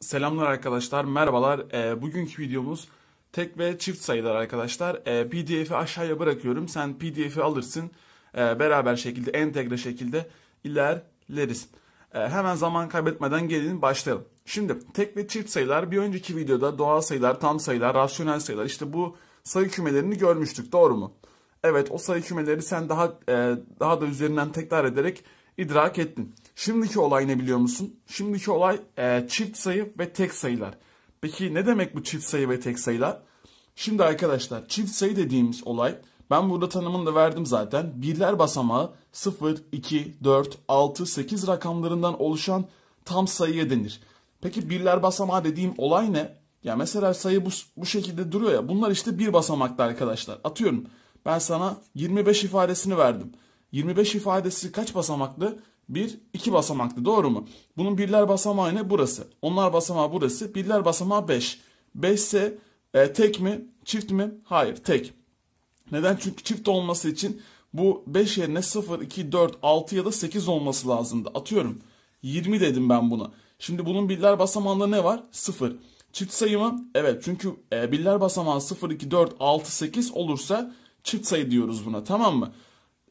Selamlar arkadaşlar, merhabalar. E, bugünkü videomuz tek ve çift sayılar arkadaşlar. E, ee, PDF'i aşağıya bırakıyorum. Sen PDF'i alırsın. E, beraber şekilde, entegre şekilde ilerleriz. E, hemen zaman kaybetmeden gelin başlayalım. Şimdi tek ve çift sayılar bir önceki videoda doğal sayılar, tam sayılar, rasyonel sayılar işte bu sayı kümelerini görmüştük doğru mu? Evet o sayı kümeleri sen daha e, daha da üzerinden tekrar ederek idrak ettin. Şimdiki olay ne biliyor musun? Şimdiki olay e, çift sayı ve tek sayılar. Peki ne demek bu çift sayı ve tek sayılar? Şimdi arkadaşlar çift sayı dediğimiz olay ben burada tanımını da verdim zaten. Birler basamağı 0, 2, 4, 6, 8 rakamlarından oluşan tam sayıya denir. Peki birler basamağı dediğim olay ne? Ya mesela sayı bu, bu şekilde duruyor ya. Bunlar işte bir basamakta arkadaşlar. Atıyorum ben sana 25 ifadesini verdim. 25 ifadesi kaç basamaklı? bir, iki basamaklı doğru mu? Bunun birler basamağı ne? Burası. Onlar basamağı burası. Birler basamağı beş. Beş ise e, tek mi? Çift mi? Hayır tek. Neden? Çünkü çift olması için bu 5 yerine 0, 2, 4, 6 ya da 8 olması lazımdı. Atıyorum 20 dedim ben buna. Şimdi bunun birler basamağında ne var? 0. Çift sayımı? Evet çünkü e, birler basamağı 0, 2, 4, 6, 8 olursa çift sayı diyoruz buna tamam mı?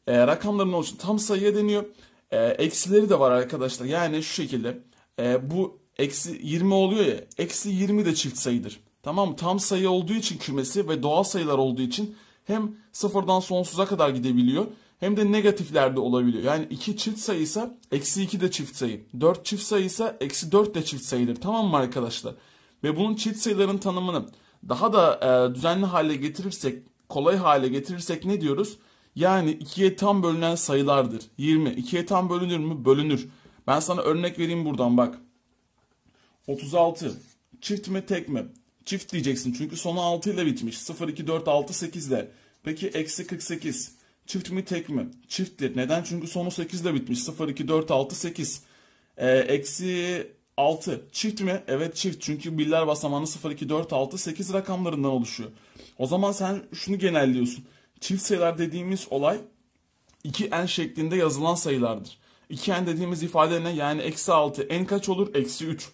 E, rakamların oluşan tam sayıya deniyor. E, eksileri de var arkadaşlar. Yani şu şekilde e, bu eksi 20 oluyor ya. Eksi 20 de çift sayıdır. Tamam Tam sayı olduğu için kümesi ve doğal sayılar olduğu için hem sıfırdan sonsuza kadar gidebiliyor hem de negatiflerde olabiliyor. Yani 2 çift sayıysa eksi 2 de çift sayı. 4 çift sayıysa eksi 4 de çift sayıdır. Tamam mı arkadaşlar? Ve bunun çift sayıların tanımını daha da e, düzenli hale getirirsek, kolay hale getirirsek ne diyoruz? Yani 2'ye tam bölünen sayılardır. 20. 2'ye tam bölünür mü? Bölünür. Ben sana örnek vereyim buradan bak. 36. Çift mi tek mi? Çift diyeceksin çünkü sonu 6 ile bitmiş. 0, 2, 4, 6, 8 ile. Peki eksi 48. Çift mi tek mi? Çifttir. Neden? Çünkü sonu 8 ile bitmiş. 0, 2, 4, 6, 8. Ee, eksi 6. Çift mi? Evet çift. Çünkü birler basamağını 0, 2, 4, 6, 8 rakamlarından oluşuyor. O zaman sen şunu genelliyorsun. Çift sayılar dediğimiz olay iki en şeklinde yazılan sayılardır. İki en dediğimiz ifade ne? Yani eksi 6 en kaç olur? Eksi 3.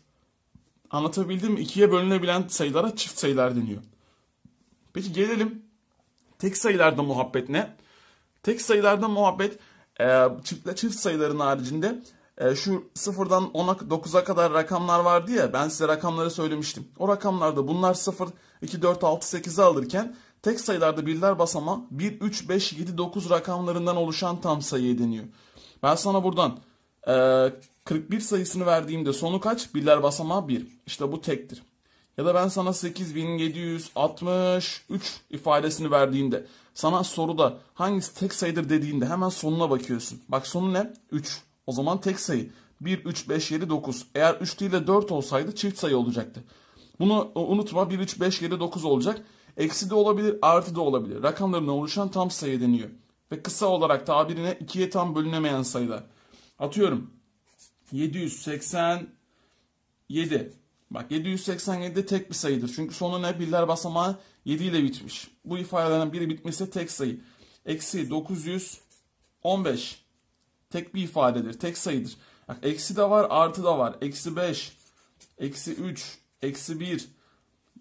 Anlatabildim mi? 2'ye bölünebilen sayılara çift sayılar deniyor. Peki gelelim tek sayılarda muhabbet ne? Tek sayılarda muhabbet e, çift, çift sayıların haricinde e, şu sıfırdan 10'a 9'a kadar rakamlar vardı ya ben size rakamları söylemiştim. O rakamlarda bunlar 0, 2, 4, 6, 8'i alırken Tek sayılarda birler basama 1, 3, 5, 7, 9 rakamlarından oluşan tam sayıya deniyor. Ben sana buradan e, 41 sayısını verdiğimde sonu kaç? Birler basama 1. İşte bu tektir. Ya da ben sana 8763 ifadesini verdiğimde sana soruda hangisi tek sayıdır dediğinde hemen sonuna bakıyorsun. Bak sonu ne? 3. O zaman tek sayı. 1, 3, 5, 7, 9. Eğer 3 değil de 4 olsaydı çift sayı olacaktı. Bunu e, unutma 1, 3, 5, 7, 9 olacak. Eksi de olabilir, artı da olabilir. Rakamların oluşan tam sayı deniyor. Ve kısa olarak tabirine ikiye tam bölünemeyen sayılar. Atıyorum 787. Bak 787 de tek bir sayıdır. Çünkü sonuna ne? Birler basamağı 7 ile bitmiş. Bu ifadelerden biri bitmese tek sayı. Eksi 915. Tek bir ifadedir. Tek sayıdır. Bak eksi de var artı da var. Eksi 5. Eksi 3. Eksi 1.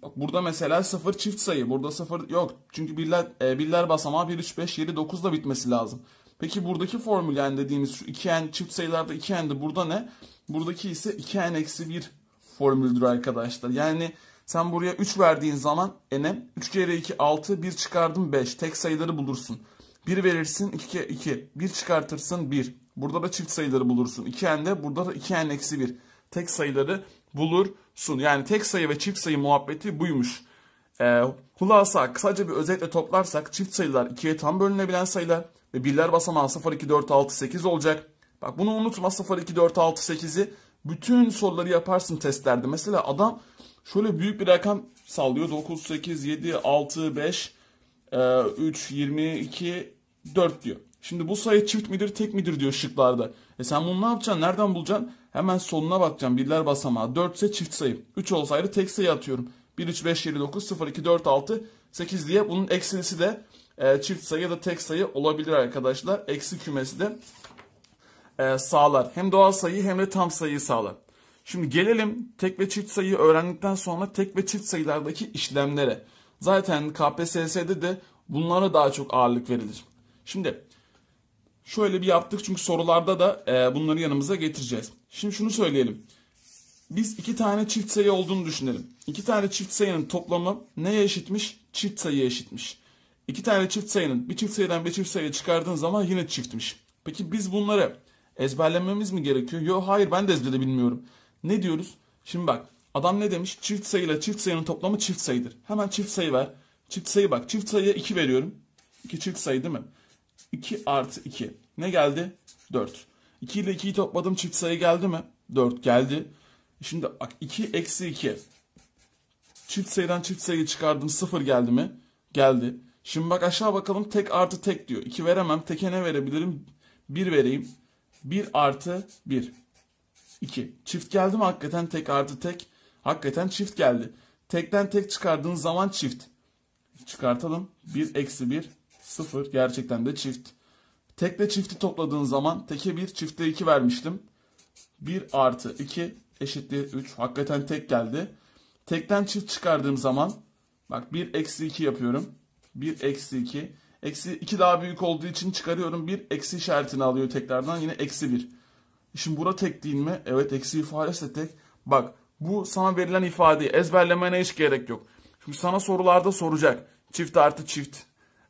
Bak burada mesela 0 çift sayı. Burada 0 yok. Çünkü birler, e, birler basamağı 1, 3, 5, 7, 9 da bitmesi lazım. Peki buradaki formül yani dediğimiz şu 2n çift sayılarda 2n'di burada ne? Buradaki ise 2n eksi 1 formüldür arkadaşlar. Yani sen buraya 3 verdiğin zaman n'e 3 kere 2 6 1 çıkardım 5 tek sayıları bulursun. 1 verirsin 2 kere 2 1 çıkartırsın 1. Burada da çift sayıları bulursun. 2n de burada da 2n eksi 1 tek sayıları bulur sun. Yani tek sayı ve çift sayı muhabbeti buymuş. E, hulasa kısaca bir özetle toplarsak çift sayılar ikiye tam bölünebilen sayılar ve birler basamağı 0, 2, 4, 6, 8 olacak. Bak bunu unutma 0, 2, 4, 6, 8'i bütün soruları yaparsın testlerde. Mesela adam şöyle büyük bir rakam sallıyor. 9, 8, 7, 6, 5, 3, 22, 4 diyor. Şimdi bu sayı çift midir tek midir diyor şıklarda. E sen bunu ne yapacaksın? Nereden bulacaksın? Hemen sonuna bakacağım. Birler basamağı. 4 ise çift sayı. 3 olsaydı tek sayı atıyorum. 1, 3, 5, 7, 9, 0, 2, 4, 6, 8 diye. Bunun eksilisi de e, çift sayı ya da tek sayı olabilir arkadaşlar. Eksi kümesi de e, sağlar. Hem doğal sayı hem de tam sayıyı sağlar. Şimdi gelelim tek ve çift sayıyı öğrendikten sonra tek ve çift sayılardaki işlemlere. Zaten KPSS'de de bunlara daha çok ağırlık verilir. Şimdi Şöyle bir yaptık çünkü sorularda da e, bunları yanımıza getireceğiz. Şimdi şunu söyleyelim. Biz iki tane çift sayı olduğunu düşünelim. İki tane çift sayının toplamı neye eşitmiş? Çift sayıya eşitmiş. İki tane çift sayının bir çift sayıdan bir çift sayıya çıkardığın zaman yine çiftmiş. Peki biz bunları ezberlememiz mi gerekiyor? Yok hayır ben de ezberde bilmiyorum. Ne diyoruz? Şimdi bak adam ne demiş? Çift sayıyla çift sayının toplamı çift sayıdır. Hemen çift sayı ver. Çift sayı bak. Çift sayıya 2 veriyorum. 2 çift sayı değil mi? 2 artı 2. Ne geldi? 4. 2 ile 2'yi topladım çift sayı geldi mi? 4 geldi. Şimdi bak 2 eksi 2. Çift sayıdan çift sayı çıkardım 0 geldi mi? Geldi. Şimdi bak aşağı bakalım tek artı tek diyor. 2 veremem. Teke ne verebilirim? 1 vereyim. 1 artı 1. 2. Çift geldi mi hakikaten tek artı tek? Hakikaten çift geldi. Tekten tek çıkardığın zaman çift. Çıkartalım. 1 eksi 1 0. Gerçekten de çift. Tekle çifti topladığın zaman teke 1, çifte 2 vermiştim. 1 artı 2 eşittir 3. Hakikaten tek geldi. Tekten çift çıkardığım zaman bak 1 eksi 2 yapıyorum. 1 eksi 2. Eksi 2 daha büyük olduğu için çıkarıyorum. 1 eksi işaretini alıyor tekrardan. Yine eksi 1. Şimdi bura tek değil mi? Evet eksi ifadesi de tek. Bak bu sana verilen ifadeyi ezberlemene hiç gerek yok. Şimdi sana sorularda soracak. Çift artı çift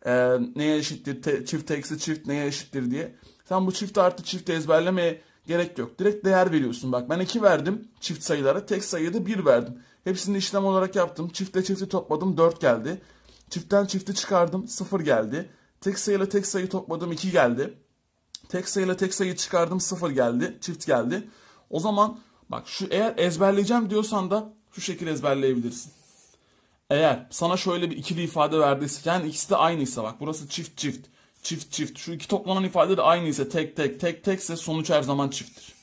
e, neye eşittir, te, çift eksi çift neye eşittir diye. Sen bu çift artı çifti ezberlemeye gerek yok. Direkt değer veriyorsun. Bak ben 2 verdim çift sayılara. Tek sayıda 1 verdim. Hepsini işlem olarak yaptım. Çiftle çifti topladım 4 geldi. Çiftten çifti çıkardım 0 geldi. Tek sayıyla tek sayı topladım 2 geldi. Tek sayıyla tek sayı çıkardım 0 geldi. Çift geldi. O zaman bak şu eğer ezberleyeceğim diyorsan da şu şekil ezberleyebilirsin. Eğer sana şöyle bir ikili ifade verdiyse yani ikisi de aynıysa bak burası çift çift çift çift şu iki toplanan ifade de aynıysa tek tek tek tekse sonuç her zaman çifttir.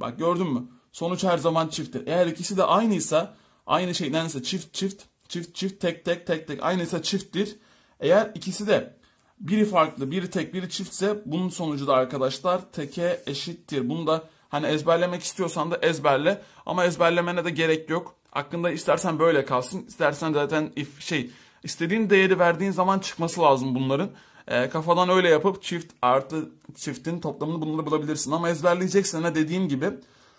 Bak gördün mü? Sonuç her zaman çifttir. Eğer ikisi de aynıysa aynı şeydense çift çift çift çift tek tek tek tek aynıysa çifttir. Eğer ikisi de biri farklı, biri tek, biri çiftse bunun sonucu da arkadaşlar teke eşittir. Bunu da hani ezberlemek istiyorsan da ezberle ama ezberlemene de gerek yok. Aklında istersen böyle kalsın, istersen zaten if şey istediğin değeri verdiğin zaman çıkması lazım bunların. E, kafadan öyle yapıp çift artı çiftin toplamını bunları bulabilirsin. Ama ezberleyeceksin ne dediğim gibi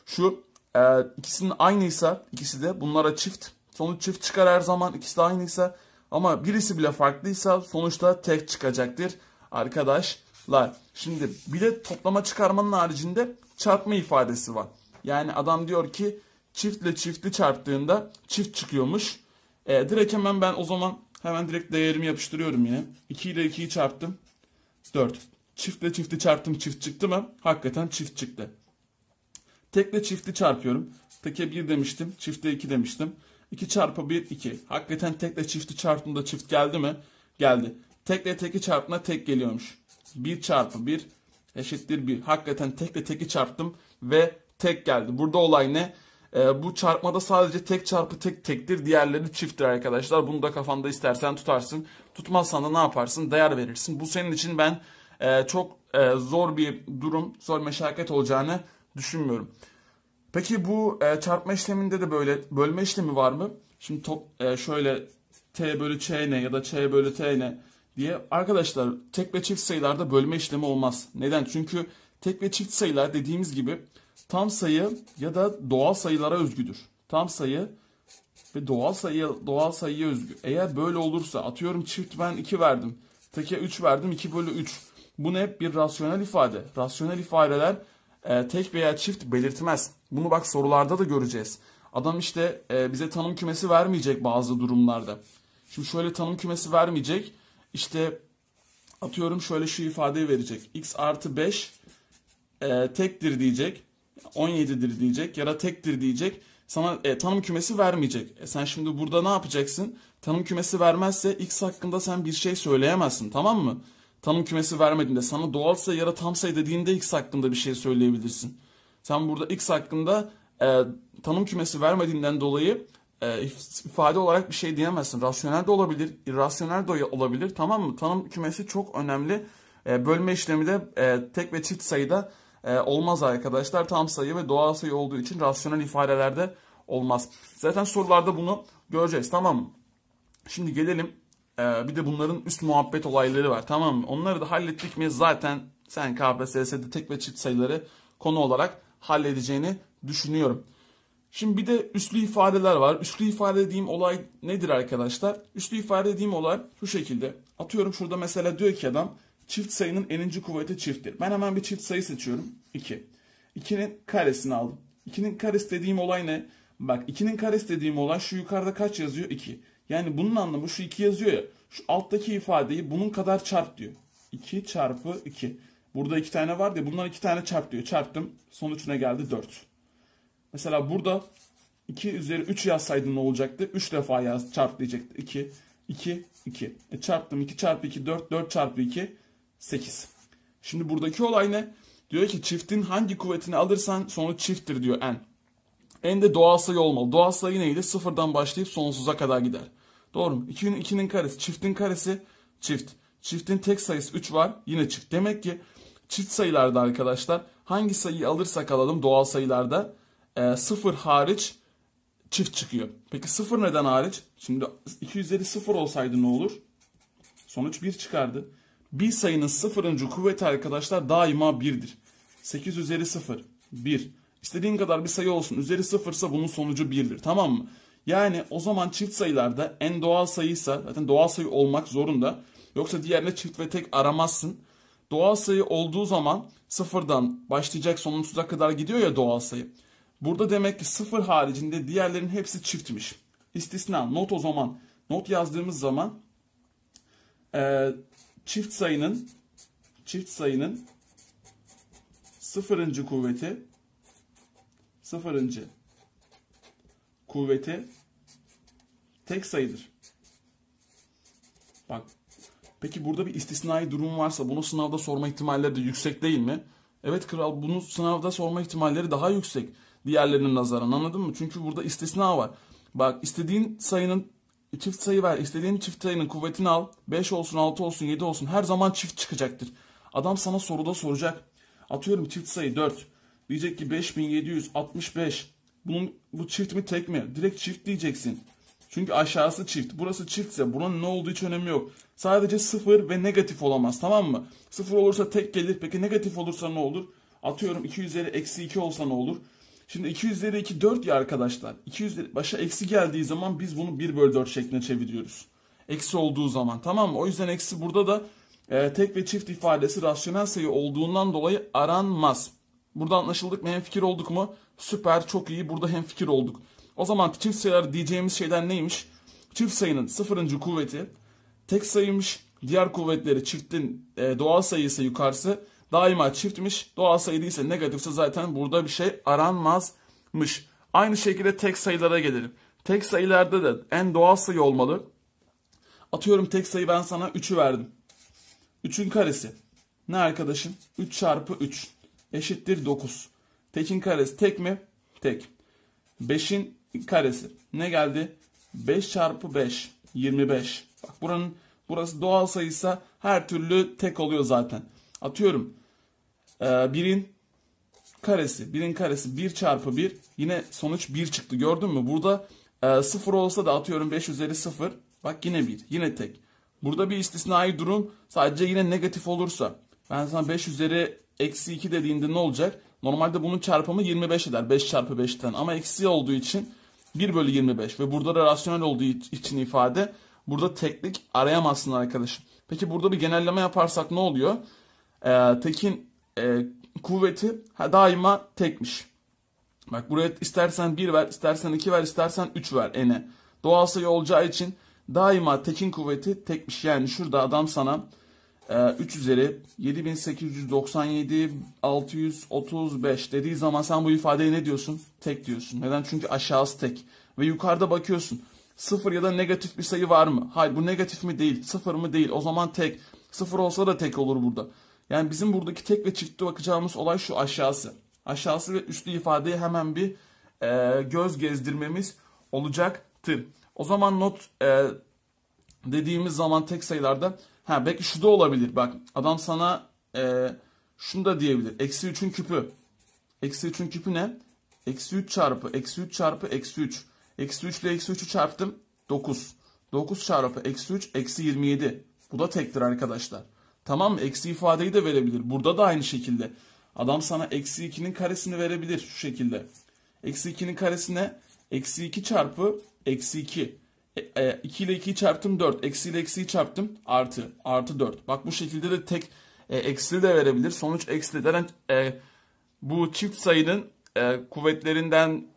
şu e, ikisinin aynıysa ikisi de bunlara çift. Sonuç çift çıkar her zaman ikisi de aynıysa ama birisi bile farklıysa sonuçta tek çıkacaktır arkadaşlar. Şimdi bir de toplama çıkarmanın haricinde çarpma ifadesi var. Yani adam diyor ki çiftle çiftli çarptığında çift çıkıyormuş. E, direkt hemen ben o zaman hemen direkt değerimi yapıştırıyorum yine. 2 ile 2'yi çarptım. 4. Çiftle çifti çarptım çift çıktı mı? Hakikaten çift çıktı. Tekle çifti çarpıyorum. Teke 1 demiştim. Çifte 2 demiştim. 2 çarpı 1 2. Hakikaten tekle çifti çarptığımda çift geldi mi? Geldi. Tekle teki çarptığında tek geliyormuş. 1 çarpı 1 eşittir 1. Hakikaten tekle teki çarptım ve tek geldi. Burada olay ne? E, bu çarpmada sadece tek çarpı tek tektir. Diğerleri çifttir arkadaşlar. Bunu da kafanda istersen tutarsın. Tutmazsan da ne yaparsın? Değer verirsin. Bu senin için ben e, çok e, zor bir durum, zor meşakkat olacağını düşünmüyorum. Peki bu e, çarpma işleminde de böyle bölme işlemi var mı? Şimdi top, e, şöyle t bölü ç ne ya da ç bölü t ne diye. Arkadaşlar tek ve çift sayılarda bölme işlemi olmaz. Neden? Çünkü tek ve çift sayılar dediğimiz gibi tam sayı ya da doğal sayılara özgüdür. Tam sayı ve doğal sayı doğal sayıya özgü. Eğer böyle olursa atıyorum çift ben 2 verdim. Teke 3 verdim 2 bölü 3. Bu ne? bir rasyonel ifade. Rasyonel ifadeler e, tek veya çift belirtmez. Bunu bak sorularda da göreceğiz. Adam işte e, bize tanım kümesi vermeyecek bazı durumlarda. Şimdi şöyle tanım kümesi vermeyecek. İşte atıyorum şöyle şu ifadeyi verecek. x artı 5 e, tektir diyecek. 17'dir diyecek ya da tektir diyecek. Sana e, tanım kümesi vermeyecek. E, sen şimdi burada ne yapacaksın? Tanım kümesi vermezse x hakkında sen bir şey söyleyemezsin tamam mı? Tanım kümesi vermediğinde sana doğal sayı ya da tam sayı dediğinde x hakkında bir şey söyleyebilirsin. Sen burada x hakkında e, tanım kümesi vermediğinden dolayı e, ifade olarak bir şey diyemezsin. Rasyonel de olabilir, irrasyonel de olabilir tamam mı? Tanım kümesi çok önemli. E, bölme işlemi de e, tek ve çift sayıda ee, olmaz arkadaşlar. Tam sayı ve doğal sayı olduğu için rasyonel ifadelerde olmaz. Zaten sorularda bunu göreceğiz tamam mı? Şimdi gelelim e, bir de bunların üst muhabbet olayları var tamam mı? Onları da hallettik mi zaten sen KPSS'de tek ve çift sayıları konu olarak halledeceğini düşünüyorum. Şimdi bir de üslü ifadeler var. Üslü ifade dediğim olay nedir arkadaşlar? Üslü ifade dediğim olay şu şekilde. Atıyorum şurada mesela diyor ki adam Çift sayının eninci kuvveti çifttir. Ben hemen bir çift sayı seçiyorum. 2. 2'nin karesini aldım. 2'nin karesi dediğim olay ne? Bak 2'nin karesi dediğim olay şu yukarıda kaç yazıyor? 2. Yani bunun anlamı şu 2 yazıyor ya. Şu alttaki ifadeyi bunun kadar çarp diyor. 2 çarpı 2. Burada 2 tane var diye bundan 2 tane çarp diyor. Çarptım. Sonuçuna geldi 4. Mesela burada 2 üzeri 3 yazsaydın ne olacaktı? 3 defa yaz, çarp diyecekti. 2, 2, 2. E çarptım 2 çarpı 2, 4, 4 çarpı 2. 8. Şimdi buradaki olay ne? Diyor ki çiftin hangi kuvvetini alırsan sonuç çifttir diyor n. n de doğal sayı olmalı. Doğal sayı neydi? Sıfırdan başlayıp sonsuza kadar gider. Doğru mu? 2'nin 2'nin karesi. Çiftin karesi çift. Çiftin tek sayısı 3 var. Yine çift. Demek ki çift sayılarda arkadaşlar hangi sayıyı alırsak alalım doğal sayılarda e, sıfır hariç çift çıkıyor. Peki sıfır neden hariç? Şimdi 2 üzeri sıfır olsaydı ne olur? Sonuç 1 çıkardı. Bir sayının sıfırıncı kuvveti arkadaşlar daima birdir. 8 üzeri 0, 1. İstediğin kadar bir sayı olsun. Üzeri sıfırsa bunun sonucu birdir Tamam mı? Yani o zaman çift sayılarda en doğal sayıysa zaten doğal sayı olmak zorunda. Yoksa diğerine çift ve tek aramazsın. Doğal sayı olduğu zaman sıfırdan başlayacak sonsuza kadar gidiyor ya doğal sayı. Burada demek ki sıfır haricinde diğerlerin hepsi çiftmiş. İstisna. Not o zaman. Not yazdığımız zaman e, çift sayının çift sayının sıfırıncı kuvveti sıfırıncı kuvveti tek sayıdır. Bak peki burada bir istisnai durum varsa bunu sınavda sorma ihtimalleri de yüksek değil mi? Evet kral bunu sınavda sorma ihtimalleri daha yüksek diğerlerinin nazarına anladın mı? Çünkü burada istisna var. Bak istediğin sayının e, çift sayı ver. İstediğin çift sayının kuvvetini al. 5 olsun, 6 olsun, 7 olsun. Her zaman çift çıkacaktır. Adam sana soruda soracak. Atıyorum çift sayı 4. Diyecek ki 5765. Bunun bu çift mi tek mi? Direkt çift diyeceksin. Çünkü aşağısı çift. Burası çiftse bunun ne olduğu hiç önemi yok. Sadece sıfır ve negatif olamaz tamam mı? Sıfır olursa tek gelir. Peki negatif olursa ne olur? Atıyorum 2 üzeri eksi 2 olsa ne olur? Şimdi 2 üzeri 2 4 ya arkadaşlar. 2 üzeri başa eksi geldiği zaman biz bunu 1 bölü 4 şeklinde çeviriyoruz. Eksi olduğu zaman tamam mı? O yüzden eksi burada da e, tek ve çift ifadesi rasyonel sayı olduğundan dolayı aranmaz. Burada anlaşıldık mı? Hemfikir olduk mu? Süper çok iyi burada hemfikir olduk. O zaman çift sayılar diyeceğimiz şeyden neymiş? Çift sayının sıfırıncı kuvveti tek sayıymış. Diğer kuvvetleri çiftin e, doğal sayısı yukarısı daima çiftmiş. Doğal sayıda ise negatifse zaten burada bir şey aranmazmış. Aynı şekilde tek sayılara gelelim. Tek sayılarda da en doğal sayı olmalı. Atıyorum tek sayı ben sana 3'ü verdim. 3'ün karesi. Ne arkadaşım? 3 çarpı 3 eşittir 9. Tekin karesi tek mi? Tek. 5'in karesi. Ne geldi? 5 çarpı 5. 25. Bak buranın burası doğal sayıysa her türlü tek oluyor zaten. Atıyorum 1'in ee, karesi 1'in karesi 1 çarpı 1 yine sonuç 1 çıktı gördün mü? Burada 0 e, olsa da atıyorum 5 üzeri 0 bak yine 1 yine tek. Burada bir istisnai durum sadece yine negatif olursa ben sana 5 üzeri eksi 2 dediğinde ne olacak? Normalde bunun çarpımı 25 eder 5 çarpı 5'ten ama eksi olduğu için 1 bölü 25 ve burada da rasyonel olduğu için ifade burada teknik arayamazsın arkadaşım. Peki burada bir genelleme yaparsak ne oluyor? Ee, tekin e, kuvveti ha, daima tekmiş. Bak buraya istersen 1 ver, istersen 2 ver, istersen 3 ver ene. Doğal sayı olacağı için daima tekin kuvveti tekmiş. Yani şurada adam sana e, 3 üzeri 7897 635 dediği zaman sen bu ifadeye ne diyorsun? Tek diyorsun. Neden? Çünkü aşağısı tek. Ve yukarıda bakıyorsun. Sıfır ya da negatif bir sayı var mı? Hayır bu negatif mi değil, sıfır mı değil. O zaman tek. Sıfır olsa da tek olur burada. Yani bizim buradaki tek ve çiftte bakacağımız olay şu aşağısı. Aşağısı ve üstü ifadeyi hemen bir e, göz gezdirmemiz olacaktı. O zaman not e, dediğimiz zaman tek sayılarda ha belki şu da olabilir bak adam sana e, şunu da diyebilir. Eksi 3'ün küpü. Eksi 3'ün küpü ne? Eksi 3 çarpı eksi 3 çarpı eksi 3. Eksi 3 ile eksi 3'ü çarptım. 9. 9 çarpı eksi 3 eksi 27. Bu da tektir arkadaşlar. Tamam eksi ifadeyi de verebilir. Burada da aynı şekilde. Adam sana eksi 2'nin karesini verebilir şu şekilde. Eksi 2'nin karesine eksi 2 çarpı eksi 2. E, e, 2 ile 2'yi çarptım 4. Eksi ile eksiyi çarptım artı. Artı 4. Bak bu şekilde de tek e, eksili de verebilir. Sonuç eksililerden e, bu çift sayının e, kuvvetlerinden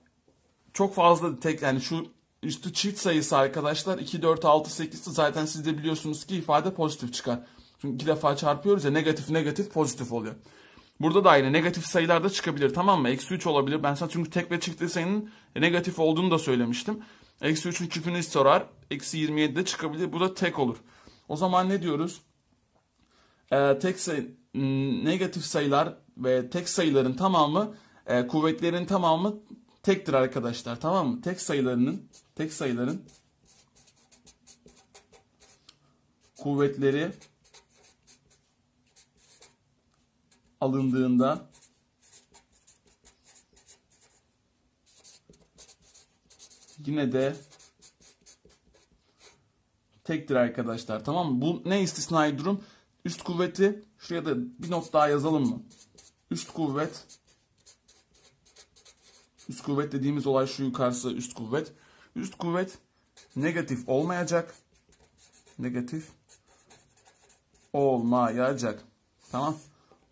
çok fazla tek yani şu üstü çift sayısı arkadaşlar 2, 4, 6, 8 zaten siz de biliyorsunuz ki ifade pozitif çıkar. Çünkü iki defa çarpıyoruz ya negatif negatif pozitif oluyor. Burada da aynı negatif sayılar da çıkabilir tamam mı? Eksi 3 olabilir. Ben sana çünkü tek ve çıktığı sayının negatif olduğunu da söylemiştim. Eksi 3'ün küpünü sorar. Eksi 27 de çıkabilir. Bu da tek olur. O zaman ne diyoruz? Ee, tek sayı, negatif sayılar ve tek sayıların tamamı e, kuvvetlerin tamamı tektir arkadaşlar tamam mı? Tek sayılarının tek sayıların kuvvetleri alındığında yine de tektir arkadaşlar. Tamam mı? Bu ne istisnai durum? Üst kuvveti şuraya da bir not daha yazalım mı? Üst kuvvet üst kuvvet dediğimiz olay şu yukarısı üst kuvvet. Üst kuvvet negatif olmayacak. Negatif olmayacak. Tamam.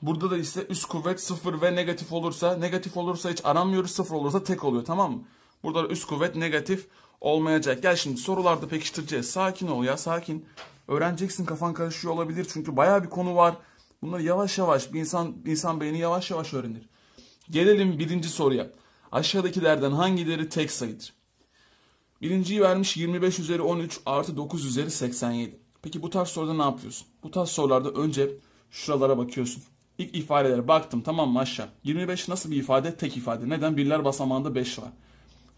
Burada da ise üst kuvvet 0 ve negatif olursa, negatif olursa hiç aramıyoruz, 0 olursa tek oluyor tamam mı? Burada üst kuvvet negatif olmayacak. Gel şimdi sorularda pekiştireceğiz. Sakin ol ya sakin. Öğreneceksin kafan karışıyor olabilir çünkü baya bir konu var. Bunları yavaş yavaş bir insan, insan beyni yavaş yavaş öğrenir. Gelelim birinci soruya. Aşağıdakilerden hangileri tek sayıdır? Birinciyi vermiş 25 üzeri 13 artı 9 üzeri 87. Peki bu tarz soruda ne yapıyorsun? Bu tarz sorularda önce şuralara bakıyorsun. İlk ifadelere baktım tamam mı aşağı. 25 nasıl bir ifade? Tek ifade. Neden? Birler basamağında 5 var.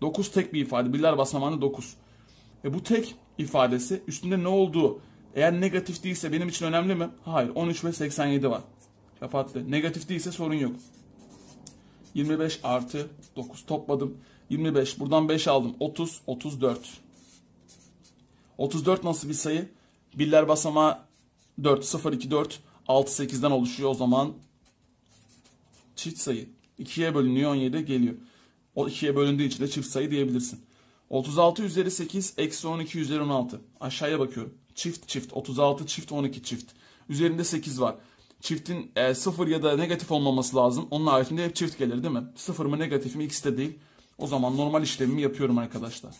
9 tek bir ifade. Birler basamağında 9. E bu tek ifadesi üstünde ne olduğu eğer negatif değilse benim için önemli mi? Hayır. 13 ve 87 var. Şafatlı. Negatif değilse sorun yok. 25 artı 9 topladım. 25 buradan 5 aldım. 30 34. 34 nasıl bir sayı? Birler basamağı 4 0 2 4. 6 8'den oluşuyor o zaman çift sayı. 2'ye bölünüyor 17 geliyor. O 2'ye bölündüğü için de çift sayı diyebilirsin. 36 üzeri 8 eksi 12 üzeri 16. Aşağıya bakıyorum. Çift çift 36 çift 12 çift. Üzerinde 8 var. Çiftin e, 0 ya da negatif olmaması lazım. Onun haricinde hep çift gelir değil mi? 0 mı negatif mi ikisi de değil. O zaman normal işlemimi yapıyorum arkadaşlar.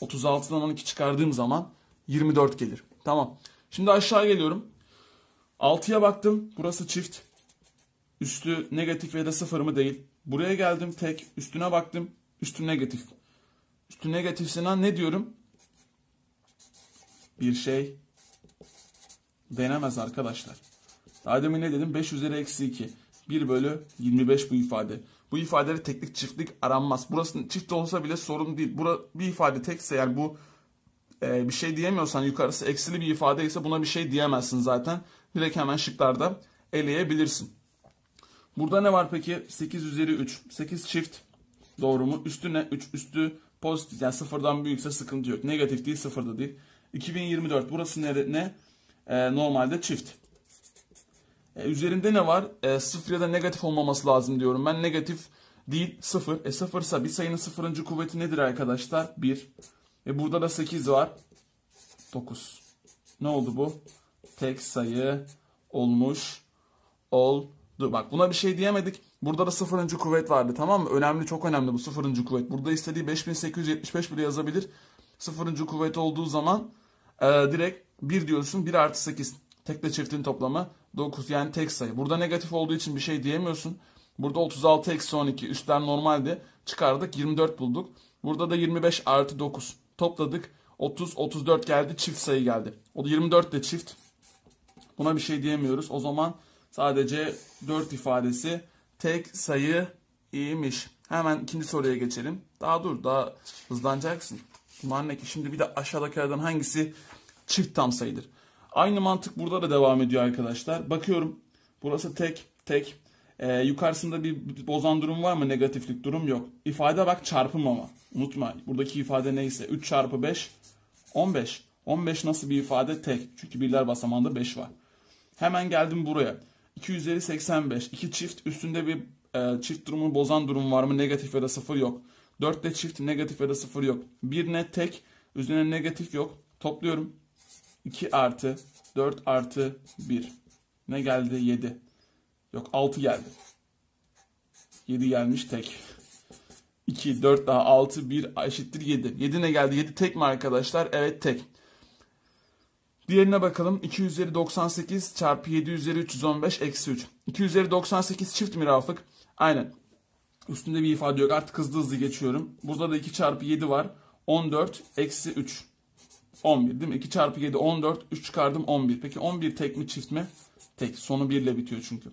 36'dan 12 çıkardığım zaman 24 gelir. Tamam. Şimdi aşağı geliyorum. 6'ya baktım. Burası çift. Üstü negatif ya da sıfır mı değil. Buraya geldim tek. Üstüne baktım. Üstü negatif. Üstü negatifsine ne diyorum? Bir şey denemez arkadaşlar. Daha demin ne dedim? 5 üzeri eksi 2. 1 bölü 25 bu ifade. Bu ifadede teklik çiftlik aranmaz. Burası çift olsa bile sorun değil. Bura, bir ifade tekse yani bu e, bir şey diyemiyorsan yukarısı eksili bir ifade ise buna bir şey diyemezsin zaten. Direkt hemen şıklarda eleyebilirsin. Burada ne var peki? 8 üzeri 3. 8 çift. Doğru mu? Üstü ne? 3 üstü pozitif. Yani sıfırdan büyükse sıkıntı yok. Negatif değil sıfırda değil. 2024 burası ne? ne? Ee, normalde çift. Ee, üzerinde ne var? Ee, sıfır ya da negatif olmaması lazım diyorum. Ben negatif değil sıfır. E sıfırsa bir sayının sıfırıncı kuvveti nedir arkadaşlar? 1. E burada da 8 var. 9. Ne oldu bu? tek sayı olmuş oldu. Bak buna bir şey diyemedik. Burada da sıfırıncı kuvvet vardı tamam mı? Önemli çok önemli bu sıfırıncı kuvvet. Burada istediği 5875 bile yazabilir. Sıfırıncı kuvvet olduğu zaman e, direkt 1 diyorsun 1 artı 8. Tekle çiftin toplamı 9 yani tek sayı. Burada negatif olduğu için bir şey diyemiyorsun. Burada 36 eksi 12 üstten normaldi. Çıkardık 24 bulduk. Burada da 25 artı 9 topladık. 30 34 geldi çift sayı geldi. O da 24 de çift Buna bir şey diyemiyoruz. O zaman sadece 4 ifadesi tek sayı iyiymiş. Hemen ikinci soruya geçelim. Daha dur daha hızlanacaksın. Bunlar ki şimdi bir de aşağıdakilerden hangisi çift tam sayıdır? Aynı mantık burada da devam ediyor arkadaşlar. Bakıyorum burası tek tek. Ee, yukarısında bir bozan durum var mı? Negatiflik durum yok. İfade bak çarpım ama. Unutma buradaki ifade neyse. 3 çarpı 5 15. 15 nasıl bir ifade? Tek. Çünkü birler basamağında 5 var. Hemen geldim buraya. 2 üzeri 85. 2 çift üstünde bir e, çift durumu bozan durum var mı? Negatif ya da sıfır yok. de çift negatif ya da sıfır yok. 1 ne tek üzerine negatif yok. Topluyorum. 2 artı 4 artı 1. Ne geldi? 7. Yok 6 geldi. 7 gelmiş tek. 2, 4 daha 6, 1 eşittir 7. 7 ne geldi? 7 tek mi arkadaşlar? Evet tek. Diğerine bakalım. 2 üzeri 98 çarpı 7 üzeri 315 eksi 3. 2 üzeri 98 çift mirafık. Aynen. Üstünde bir ifade yok. Artık hızlı hızlı geçiyorum. Burada da 2 çarpı 7 var. 14 eksi 3. 11 değil mi? 2 çarpı 7 14. 3 çıkardım 11. Peki 11 tek mi çift mi? Tek. Sonu 1 ile bitiyor çünkü.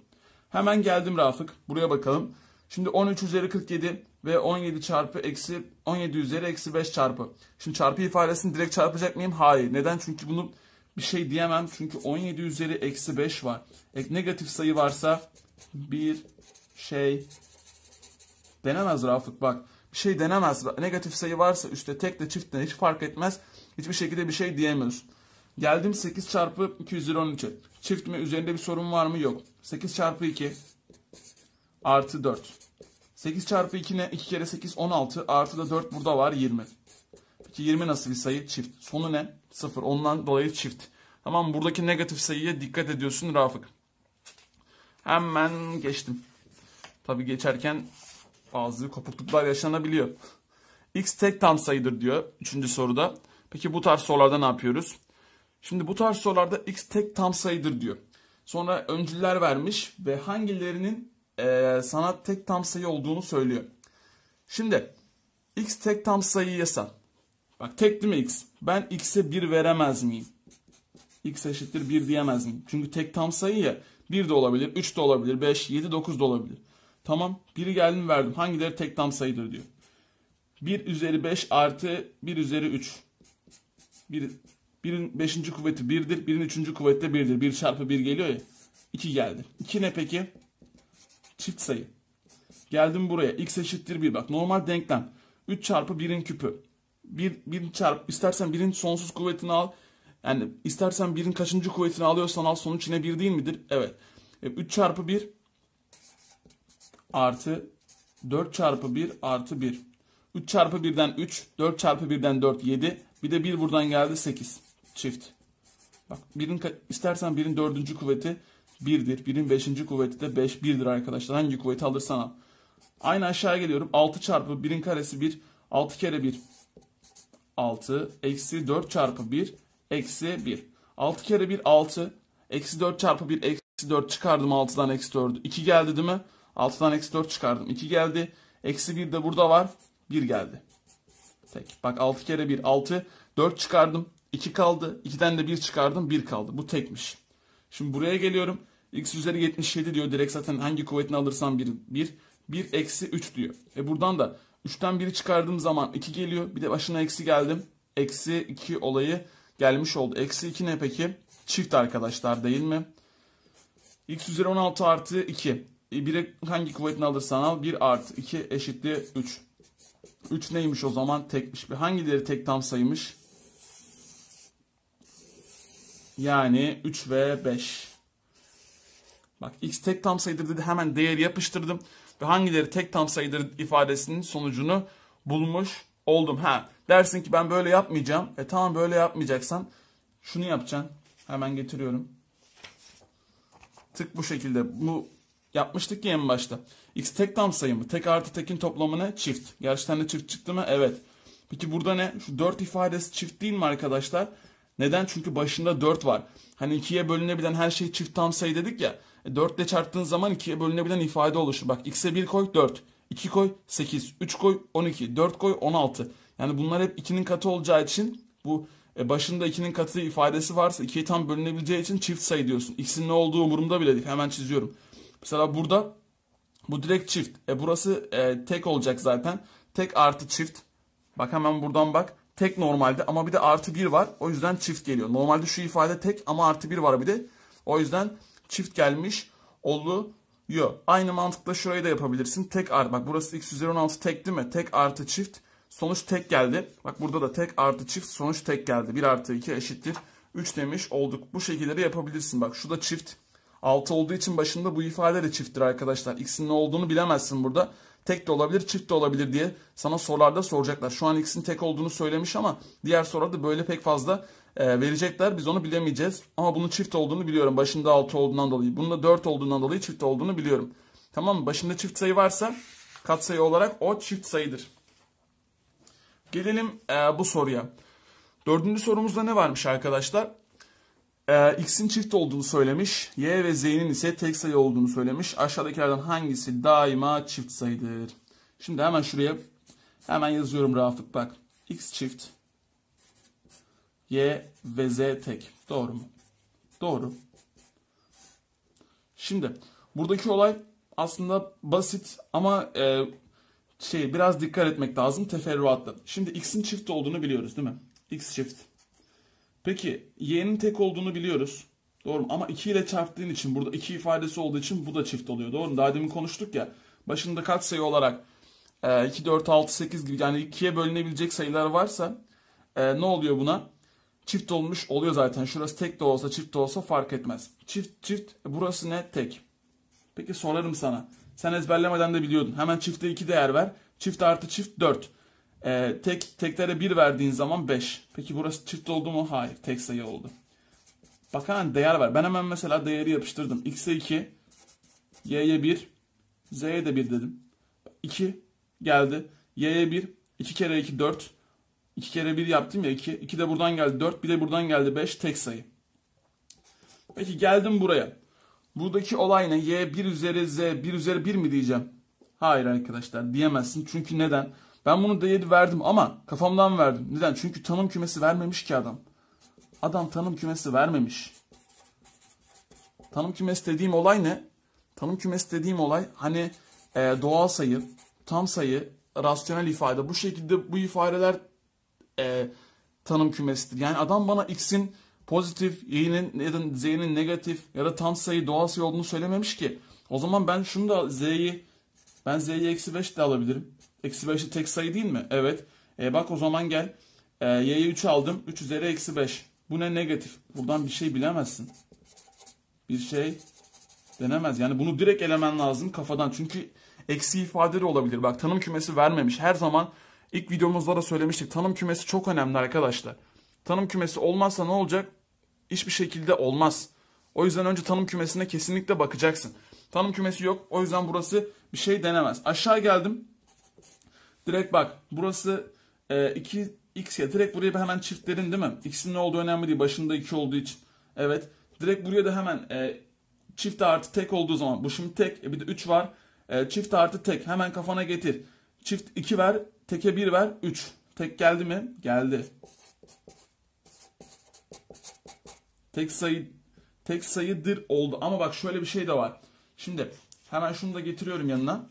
Hemen geldim Rafık. Buraya bakalım. Şimdi 13 üzeri 47 ve 17 çarpı eksi 17 üzeri eksi 5 çarpı. Şimdi çarpı ifadesini direkt çarpacak mıyım? Hayır. Neden? Çünkü bunu bir şey diyemem. Çünkü 17 üzeri eksi 5 var. E, negatif sayı varsa bir şey denemez Rafık bak. Bir şey denemez. Negatif sayı varsa üstte tek de çift de hiç fark etmez. Hiçbir şekilde bir şey diyemiyoruz Geldim 8 çarpı 213'e. Çift mi? Üzerinde bir sorun var mı? Yok. 8 çarpı 2 artı 4. 8 çarpı 2 ne? 2 kere 8 16 artı da 4 burada var 20. Peki 20 nasıl bir sayı? Çift. Sonu ne? Sıfır. Ondan dolayı çift. Tamam buradaki negatif sayıya dikkat ediyorsun Rafık. Hemen geçtim. Tabi geçerken bazı kopukluklar yaşanabiliyor. X tek tam sayıdır diyor 3. soruda. Peki bu tarz sorularda ne yapıyoruz? Şimdi bu tarz sorularda X tek tam sayıdır diyor. Sonra öncüler vermiş ve hangilerinin e, sanat tek tam sayı olduğunu söylüyor. Şimdi X tek tam sayıysa Bak tek değil mi x? Ben x'e 1 veremez miyim? x eşittir 1 diyemez miyim? Çünkü tek tam sayı ya. 1 de olabilir, 3 de olabilir, 5, 7, 9 da olabilir. Tamam. Biri geldim verdim. Hangileri tek tam sayıdır diyor. 1 üzeri 5 artı 1 üzeri 3. 1, 1'in 5. kuvveti 1'dir. 1'in 3. kuvveti de 1'dir. 1 çarpı 1 geliyor ya. 2 geldi. 2 ne peki? Çift sayı. Geldim buraya. X eşittir 1. Bak normal denklem. 3 çarpı 1'in küpü bir, bir çarp istersen birin sonsuz kuvvetini al. Yani istersen birin kaçıncı kuvvetini alıyorsan al sonuç yine bir değil midir? Evet. 3 e, çarpı 1 artı 4 çarpı 1 artı 1. 3 çarpı 1'den 3, 4 çarpı 1'den 4, 7. Bir de 1 buradan geldi 8. Çift. Bak birin, istersen birin dördüncü kuvveti 1'dir. Birin beşinci kuvveti de 5, 1'dir arkadaşlar. Hangi kuvveti alırsan al. Aynı aşağı geliyorum. 6 çarpı 1'in karesi 1. 6 kere 1. 6 eksi 4 çarpı 1 eksi 1. 6 kere 1 6. Eksi 4 çarpı 1 eksi 4 çıkardım 6'dan eksi 4. 2 geldi değil mi? 6'dan eksi 4 çıkardım. 2 geldi. Eksi 1 de burada var. 1 geldi. Tek. Bak 6 kere 1 6. 4 çıkardım. 2 kaldı. 2'den de 1 çıkardım. 1 kaldı. Bu tekmiş. Şimdi buraya geliyorum. X üzeri 77 diyor. Direkt zaten hangi kuvvetini alırsan 1. 1. 1 eksi 3 diyor. E buradan da 3'ten 1'i çıkardığım zaman 2 geliyor. Bir de başına eksi geldim. Eksi 2 olayı gelmiş oldu. Eksi 2 ne peki? Çift arkadaşlar değil mi? X üzeri 16 artı 2. 1'e hangi kuvvetini alırsan al. 1 artı 2 eşittir 3. 3 neymiş o zaman? Tekmiş. Hangileri tek tam sayımış? Yani 3 ve 5. Bak x tek tam sayıdır dedi. Hemen değeri yapıştırdım ve hangileri tek tam sayıdır ifadesinin sonucunu bulmuş oldum. Ha dersin ki ben böyle yapmayacağım. E tamam böyle yapmayacaksan şunu yapacaksın. Hemen getiriyorum. Tık bu şekilde. Bu yapmıştık ya en başta. X tek tam sayı mı? Tek artı tekin toplamı ne? Çift. Gerçekten de çift çıktı mı? Evet. Peki burada ne? Şu 4 ifadesi çift değil mi arkadaşlar? Neden? Çünkü başında 4 var. Hani 2'ye bölünebilen her şey çift tam sayı dedik ya. 4 e, ile çarptığın zaman 2'ye bölünebilen ifade oluşur. Bak x'e 1 koy 4, 2 koy 8, 3 koy 12, 4 koy 16. Yani bunlar hep 2'nin katı olacağı için bu e, başında 2'nin katı ifadesi varsa 2'ye tam bölünebileceği için çift sayı diyorsun. X'in ne olduğu umurumda bile değil. Hemen çiziyorum. Mesela burada bu direkt çift. E burası e, tek olacak zaten. Tek artı çift. Bak hemen buradan bak. Tek normalde ama bir de artı 1 var. O yüzden çift geliyor. Normalde şu ifade tek ama artı 1 var bir de. O yüzden çift gelmiş oluyor. Aynı mantıkla şurayı da yapabilirsin. Tek artı bak burası x üzeri 16 tek değil mi? Tek artı çift sonuç tek geldi. Bak burada da tek artı çift sonuç tek geldi. 1 artı 2 eşittir 3 demiş olduk. Bu şekilde de yapabilirsin. Bak şu da çift 6 olduğu için başında bu ifade de çifttir arkadaşlar. X'in ne olduğunu bilemezsin burada. Tek de olabilir, çift de olabilir diye sana sorularda soracaklar. Şu an X'in tek olduğunu söylemiş ama diğer sorularda böyle pek fazla e, verecekler. Biz onu bilemeyeceğiz. Ama bunun çift olduğunu biliyorum. Başında 6 olduğundan dolayı. Bunun da 4 olduğundan dolayı çift olduğunu biliyorum. Tamam mı? Başında çift sayı varsa katsayı olarak o çift sayıdır. Gelelim e, bu soruya. Dördüncü sorumuzda ne varmış arkadaşlar? E, X'in çift olduğunu söylemiş. Y ve Z'nin ise tek sayı olduğunu söylemiş. Aşağıdakilerden hangisi daima çift sayıdır? Şimdi hemen şuraya hemen yazıyorum Rafık bak. X çift Y ve Z tek. Doğru mu? Doğru. Şimdi buradaki olay aslında basit ama e, şey biraz dikkat etmek lazım teferruatlı. Şimdi x'in çift olduğunu biliyoruz değil mi? x çift. Peki y'nin tek olduğunu biliyoruz. Doğru mu? Ama 2 ile çarptığın için burada 2 ifadesi olduğu için bu da çift oluyor. Doğru mu? Daha demin konuştuk ya. Başında kaç sayı olarak e, 2, 4, 6, 8 gibi yani 2'ye bölünebilecek sayılar varsa e, ne oluyor buna? Çift olmuş oluyor zaten. Şurası tek de olsa çift de olsa fark etmez. Çift çift burası ne? Tek. Peki sorarım sana. Sen ezberlemeden de biliyordun. Hemen çifte 2 değer ver. Çift artı çift 4. Ee, tek teklere 1 verdiğin zaman 5. Peki burası çift oldu mu? Hayır. Tek sayı oldu. Bak hemen değer ver. Ben hemen mesela değeri yapıştırdım. X'e 2, Y'ye 1, Z'ye de 1 dedim. 2 geldi. Y'ye 1, 2 kere 2 4. 2 kere 1 yaptım ya 2. 2 de buradan geldi 4. Bir de buradan geldi 5. Tek sayı. Peki geldim buraya. Buradaki olay ne? Y 1 üzeri Z 1 üzeri 1 mi diyeceğim? Hayır arkadaşlar diyemezsin. Çünkü neden? Ben bunu D7 verdim ama kafamdan verdim. Neden? Çünkü tanım kümesi vermemiş ki adam. Adam tanım kümesi vermemiş. Tanım kümesi dediğim olay ne? Tanım kümesi dediğim olay hani e, doğal sayı, tam sayı, rasyonel ifade. Bu şekilde bu ifadeler e, tanım kümesidir. Yani adam bana x'in pozitif, y'nin ya da z'nin negatif ya da tam sayı doğal sayı olduğunu söylememiş ki. O zaman ben şunu da z'yi ben z'yi eksi 5 de alabilirim. Eksi 5 tek sayı değil mi? Evet. E, bak o zaman gel. E, y'yi 3 aldım. 3 üzeri eksi 5. Bu ne negatif? Buradan bir şey bilemezsin. Bir şey denemez. Yani bunu direkt elemen lazım kafadan. Çünkü eksi ifade de olabilir. Bak tanım kümesi vermemiş. Her zaman İlk videomuzda da söylemiştik. Tanım kümesi çok önemli arkadaşlar. Tanım kümesi olmazsa ne olacak? Hiçbir şekilde olmaz. O yüzden önce tanım kümesine kesinlikle bakacaksın. Tanım kümesi yok. O yüzden burası bir şey denemez. Aşağı geldim. Direkt bak. Burası 2 e, x ya. Direkt buraya hemen çiftlerin, değil mi? X'in ne olduğu önemli değil. Başında 2 olduğu için. Evet. Direkt buraya da hemen e, çift artı tek olduğu zaman. Bu şimdi tek. E, bir de 3 var. E, çift artı tek. Hemen kafana getir. Çift 2 ver. Teke bir ver üç Tek geldi mi? Geldi. Tek sayı tek sayıdır oldu. Ama bak şöyle bir şey de var. Şimdi hemen şunu da getiriyorum yanına.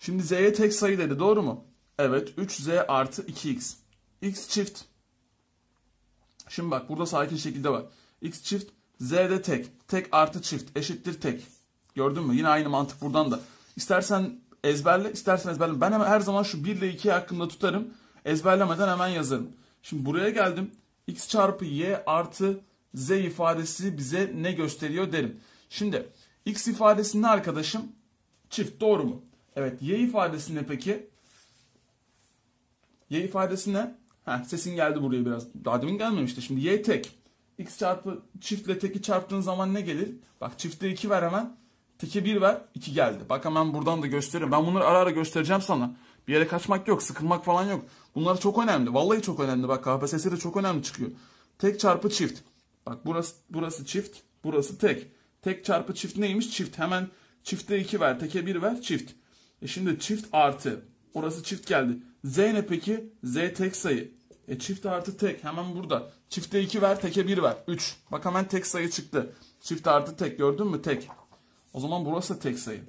Şimdi z'ye tek sayı dedi doğru mu? Evet 3z artı 2x. x çift. Şimdi bak burada sakin şekilde bak. x çift z de tek. Tek artı çift eşittir tek. Gördün mü? Yine aynı mantık buradan da. İstersen ezberle istersen ezberle. Ben hemen her zaman şu 1 ile 2'yi aklımda tutarım. Ezberlemeden hemen yazarım. Şimdi buraya geldim. X çarpı Y artı Z ifadesi bize ne gösteriyor derim. Şimdi X ifadesinde arkadaşım çift doğru mu? Evet Y ifadesinde peki? Y ifadesinde Heh, sesin geldi buraya biraz. Daha demin gelmemişti. Şimdi Y tek. X çarpı çiftle teki çarptığın zaman ne gelir? Bak çifte 2 ver hemen. Teke 1 ver. 2 geldi. Bak hemen buradan da gösteririm. Ben bunları ara ara göstereceğim sana. Bir yere kaçmak yok. Sıkılmak falan yok. Bunlar çok önemli. Vallahi çok önemli. Bak KPSS'de çok önemli çıkıyor. Tek çarpı çift. Bak burası burası çift. Burası tek. Tek çarpı çift neymiş? Çift. Hemen çifte 2 ver. Teke 1 ver. Çift. E şimdi çift artı. Orası çift geldi. Z ne peki? Z tek sayı. E çift artı tek hemen burada. Çifte 2 ver, teke 1 ver. 3. Bak hemen tek sayı çıktı. Çift artı tek gördün mü? Tek. O zaman burası da tek sayı.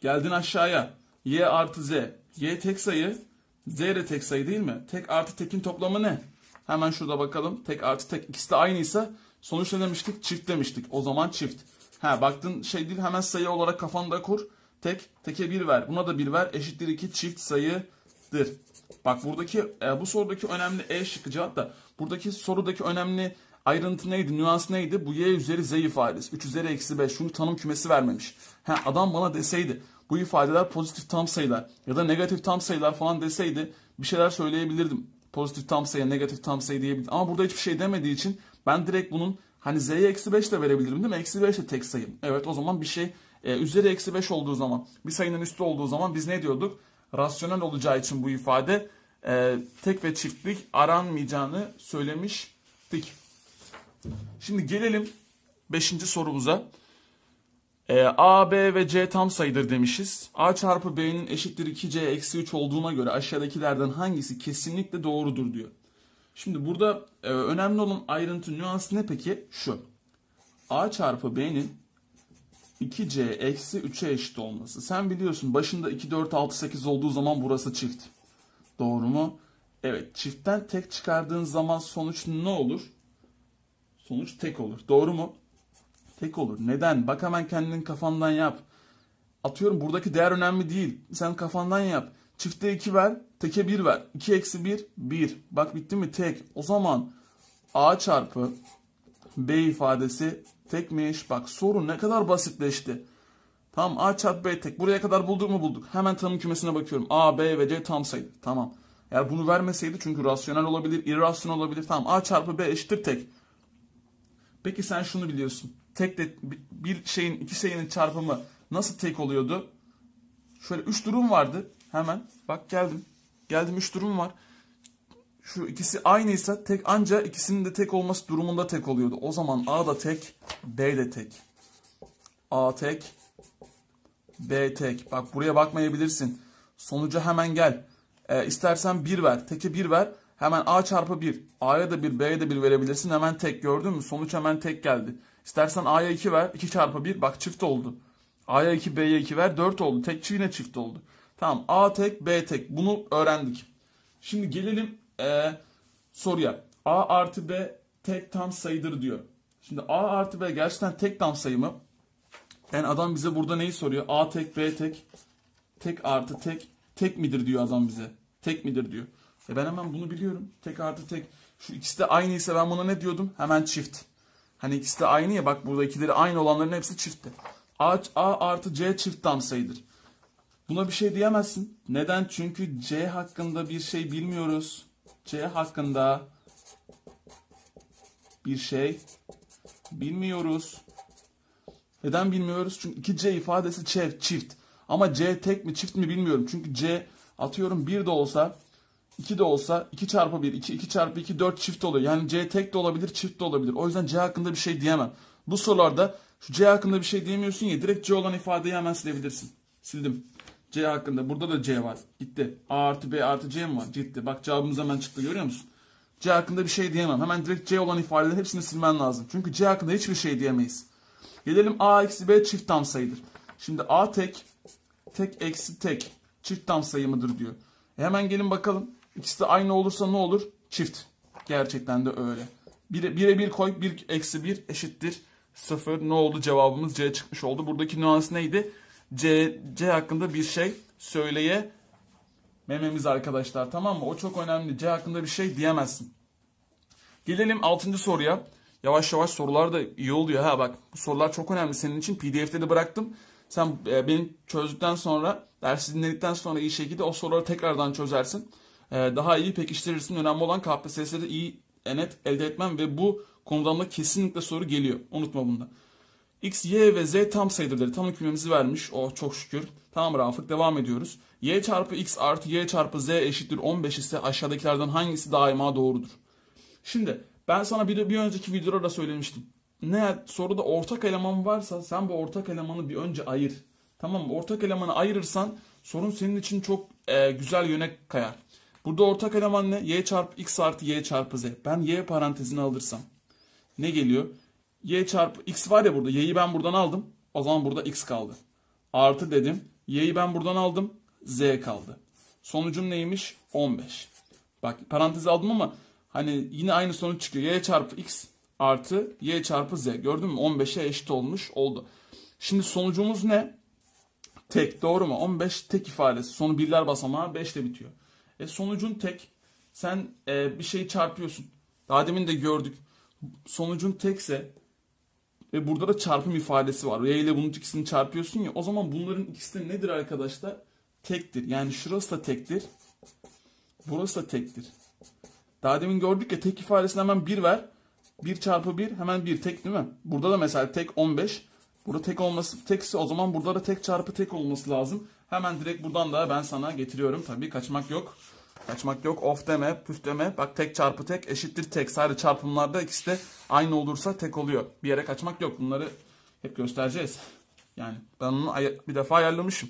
Geldin aşağıya. Y artı Z. Y tek sayı. Z de tek sayı değil mi? Tek artı tekin toplamı ne? Hemen şurada bakalım. Tek artı tek İkisi de aynıysa sonuç ne demiştik? Çift demiştik. O zaman çift. Ha baktın şey değil hemen sayı olarak kafanda kur. Tek, teke bir ver. Buna da bir ver. Eşittir iki çift sayıdır. Bak buradaki e, bu sorudaki önemli E şıkkı cevap da buradaki sorudaki önemli Ayrıntı neydi? Nüans neydi? Bu y üzeri z ifadesi. 3 üzeri eksi 5. Şunu tanım kümesi vermemiş. He, adam bana deseydi bu ifadeler pozitif tam sayılar ya da negatif tam sayılar falan deseydi bir şeyler söyleyebilirdim. Pozitif tam sayı, negatif tam sayı diyebilirdim. Ama burada hiçbir şey demediği için ben direkt bunun hani z'ye eksi 5 de verebilirim değil mi? Eksi 5 de tek sayım. Evet o zaman bir şey e, üzeri eksi 5 olduğu zaman bir sayının üstü olduğu zaman biz ne diyorduk? Rasyonel olacağı için bu ifade e, tek ve çiftlik aranmayacağını söylemiştik. Şimdi gelelim 5. sorumuza. E, A, B ve C tam sayıdır demişiz. A çarpı B'nin eşittir 2C eksi 3 olduğuna göre aşağıdakilerden hangisi kesinlikle doğrudur diyor. Şimdi burada e, önemli olan ayrıntı nüans ne peki? Şu. A çarpı B'nin 2C eksi 3'e eşit olması. Sen biliyorsun başında 2, 4, 6, 8 olduğu zaman burası çift. Doğru mu? Evet çiftten tek çıkardığın zaman sonuç ne olur? sonuç tek olur. Doğru mu? Tek olur. Neden? Bak hemen kendin kafandan yap. Atıyorum buradaki değer önemli değil. Sen kafandan yap. Çifte 2 ver, teke 1 ver. 2 eksi 1, 1. Bak bitti mi? Tek. O zaman A çarpı B ifadesi tekmiş. Bak soru ne kadar basitleşti. Tamam A çarpı B tek. Buraya kadar bulduk mu bulduk. Hemen tanım kümesine bakıyorum. A, B ve C tam sayı. Tamam. Eğer bunu vermeseydi çünkü rasyonel olabilir, irrasyonel olabilir. Tamam A çarpı B eşittir tek. Peki sen şunu biliyorsun. Tek de bir şeyin iki şeyin çarpımı nasıl tek oluyordu? Şöyle üç durum vardı. Hemen bak geldim. Geldim üç durum var. Şu ikisi aynıysa tek anca ikisinin de tek olması durumunda tek oluyordu. O zaman A da tek, B de tek. A tek, B tek. Bak buraya bakmayabilirsin. Sonuca hemen gel. E, istersen 1 ver. Teke 1 ver. Hemen A çarpı 1. A'ya da 1, B'ye de 1 verebilirsin. Hemen tek gördün mü? Sonuç hemen tek geldi. İstersen A'ya 2 ver. 2 çarpı 1. Bak çift oldu. A'ya 2, B'ye 2 ver. 4 oldu. Tek yine çift oldu. Tamam. A tek, B tek. Bunu öğrendik. Şimdi gelelim ee, soruya. A artı B tek tam sayıdır diyor. Şimdi A artı B gerçekten tek tam sayı mı? Yani adam bize burada neyi soruyor? A tek, B tek, tek artı tek, tek midir diyor adam bize. Tek midir diyor. E ben hemen bunu biliyorum. Tek artı tek. Şu ikisi de aynıysa ben buna ne diyordum? Hemen çift. Hani ikisi de aynı ya bak burada ikileri aynı olanların hepsi çiftti. A, A artı C çift tam sayıdır. Buna bir şey diyemezsin. Neden? Çünkü C hakkında bir şey bilmiyoruz. C hakkında bir şey bilmiyoruz. Neden bilmiyoruz? Çünkü 2C ifadesi çift. Ama C tek mi çift mi bilmiyorum. Çünkü C atıyorum 1 de olsa 2 de olsa 2 çarpı 1, 2, 2 çarpı 2, 4 çift oluyor. Yani C tek de olabilir, çift de olabilir. O yüzden C hakkında bir şey diyemem. Bu sorularda şu C hakkında bir şey diyemiyorsun ya direkt C olan ifadeyi hemen silebilirsin. Sildim. C hakkında. Burada da C var. Gitti. A artı B artı C mi var? Gitti. Bak cevabımız hemen çıktı görüyor musun? C hakkında bir şey diyemem. Hemen direkt C olan ifadelerin hepsini silmen lazım. Çünkü C hakkında hiçbir şey diyemeyiz. Gelelim A eksi B çift tam sayıdır. Şimdi A tek, tek eksi tek çift tam sayı mıdır diyor. E hemen gelin bakalım. İkisi de aynı olursa ne olur? Çift. Gerçekten de öyle. 1'e 1 bir koy. 1 eksi bir eşittir sıfır. Ne oldu? Cevabımız C çıkmış oldu. Buradaki nüans neydi? C, C hakkında bir şey söyleye mememiz arkadaşlar tamam mı? O çok önemli. C hakkında bir şey diyemezsin. Gelelim 6. soruya. Yavaş yavaş sorular da iyi oluyor. Ha bak bu sorular çok önemli senin için. PDF'de de bıraktım. Sen e, benim çözdükten sonra, dersi dinledikten sonra iyi şekilde o soruları tekrardan çözersin. E, daha iyi pekiştirirsin. Önemli olan KPSS'de iyi enet elde etmem ve bu konudan da kesinlikle soru geliyor. Unutma bunu X, Y ve Z tam sayıdır dedi. Tam hükmümüzü vermiş. Oh çok şükür. Tamam Rafık devam ediyoruz. Y çarpı X artı Y çarpı Z eşittir 15 ise aşağıdakilerden hangisi daima doğrudur? Şimdi ben sana bir, bir önceki videoda da söylemiştim. Ne soruda ortak eleman varsa sen bu ortak elemanı bir önce ayır. Tamam mı? Ortak elemanı ayırırsan sorun senin için çok e, güzel yöne kayar. Burada ortak eleman ne? y çarpı x artı y çarpı z. Ben y parantezini alırsam ne geliyor? y çarpı x var ya burada. y'yi ben buradan aldım. O zaman burada x kaldı. Artı dedim. y'yi ben buradan aldım. z kaldı. Sonucum neymiş? 15. Bak parantezi aldım ama hani yine aynı sonuç çıkıyor. y çarpı x artı y çarpı z. Gördün mü? 15'e eşit olmuş oldu. Şimdi sonucumuz ne? Tek doğru mu? 15 tek ifadesi. Sonu birler basamağı 5 ile bitiyor. E, sonucun tek. Sen e, bir şey çarpıyorsun. Daha demin de gördük. Sonucun tekse ve burada da çarpım ifadesi var. Y ile bunun ikisini çarpıyorsun ya. O zaman bunların ikisi de nedir arkadaşlar? Tektir. Yani şurası da tektir. Burası da tektir. Daha demin gördük ya tek ifadesine hemen 1 ver. 1 çarpı 1 hemen 1 tek değil mi? Burada da mesela tek 15. Burada tek olması tekse o zaman burada da tek çarpı tek olması lazım. Hemen direkt buradan da ben sana getiriyorum. Tabii kaçmak yok. Kaçmak yok. Of deme, püf deme. Bak tek çarpı tek eşittir tek. Sadece çarpımlarda ikisi de aynı olursa tek oluyor. Bir yere kaçmak yok. Bunları hep göstereceğiz. Yani ben onu bir defa ayarlamışım.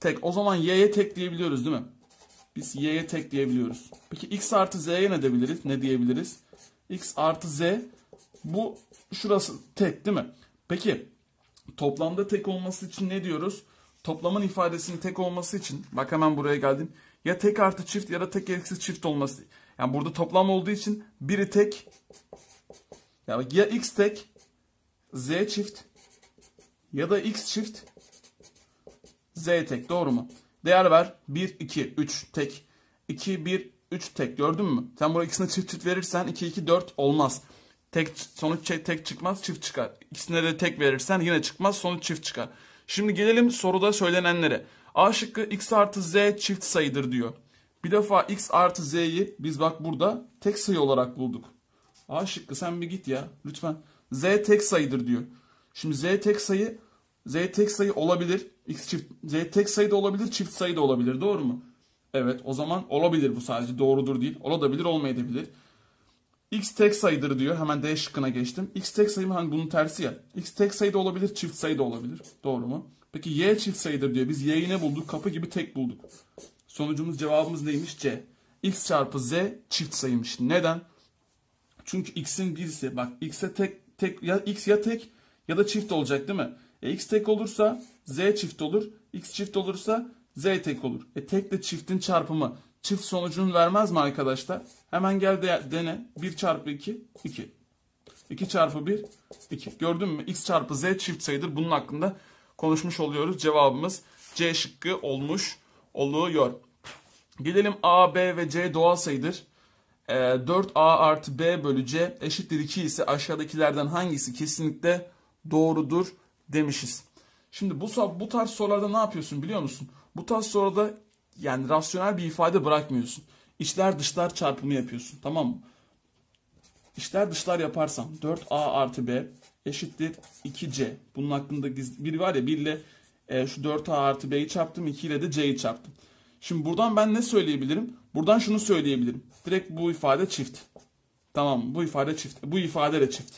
Tek. O zaman y'ye tek diyebiliyoruz değil mi? Biz y'ye tek diyebiliyoruz. Peki x artı z'ye ne diyebiliriz? Ne diyebiliriz? x artı z bu şurası tek değil mi? Peki toplamda tek olması için ne diyoruz? toplamın ifadesinin tek olması için bak hemen buraya geldim. Ya tek artı çift ya da tek eksi çift olması. Yani burada toplam olduğu için biri tek yani ya x tek z çift ya da x çift z tek doğru mu? Değer ver 1 2 3 tek 2 1 3 tek gördün mü? Sen buraya ikisine çift çift verirsen 2 2 4 olmaz. Tek sonuç tek çıkmaz çift çıkar. İkisine de tek verirsen yine çıkmaz sonuç çift çıkar. Şimdi gelelim soruda söylenenlere. A şıkkı x artı z çift sayıdır diyor. Bir defa x artı z'yi biz bak burada tek sayı olarak bulduk. A şıkkı sen bir git ya lütfen. Z tek sayıdır diyor. Şimdi z tek sayı z tek sayı olabilir. X çift z tek sayı da olabilir, çift sayı da olabilir. Doğru mu? Evet, o zaman olabilir bu sadece doğrudur değil. Olabilir, olmayabilir. X tek sayıdır diyor. Hemen D şıkkına geçtim. X tek sayı mı? Hani bunun tersi ya. X tek sayı da olabilir, çift sayı da olabilir. Doğru mu? Peki Y çift sayıdır diyor. Biz Y'yi ne bulduk? Kapı gibi tek bulduk. Sonucumuz cevabımız neymiş? C. X çarpı Z çift sayıymış. Neden? Çünkü X'in birisi. Bak X'e tek, tek ya X ya tek ya da çift olacak değil mi? E, X tek olursa Z çift olur. X çift olursa Z tek olur. E tek çiftin çarpımı çift sonucunu vermez mi arkadaşlar? Hemen gel de, dene. 1 çarpı 2, 2. 2 çarpı 1, 2. Gördün mü? X çarpı Z çift sayıdır. Bunun hakkında konuşmuş oluyoruz. Cevabımız C şıkkı olmuş oluyor. Gidelim. A, B ve C doğal sayıdır. E, ee, 4A artı B bölü C eşittir 2 ise aşağıdakilerden hangisi kesinlikle doğrudur demişiz. Şimdi bu, bu tarz sorularda ne yapıyorsun biliyor musun? Bu tarz soruda yani rasyonel bir ifade bırakmıyorsun. İçler dışlar çarpımı yapıyorsun tamam mı? İçler dışlar yaparsam 4a artı b eşittir 2c. Bunun hakkında bir var ya 1 ile e, şu 4a artı b'yi çarptım 2 ile de c'yi çarptım. Şimdi buradan ben ne söyleyebilirim? Buradan şunu söyleyebilirim. Direkt bu ifade çift. Tamam bu ifade çift. Bu ifade de çift.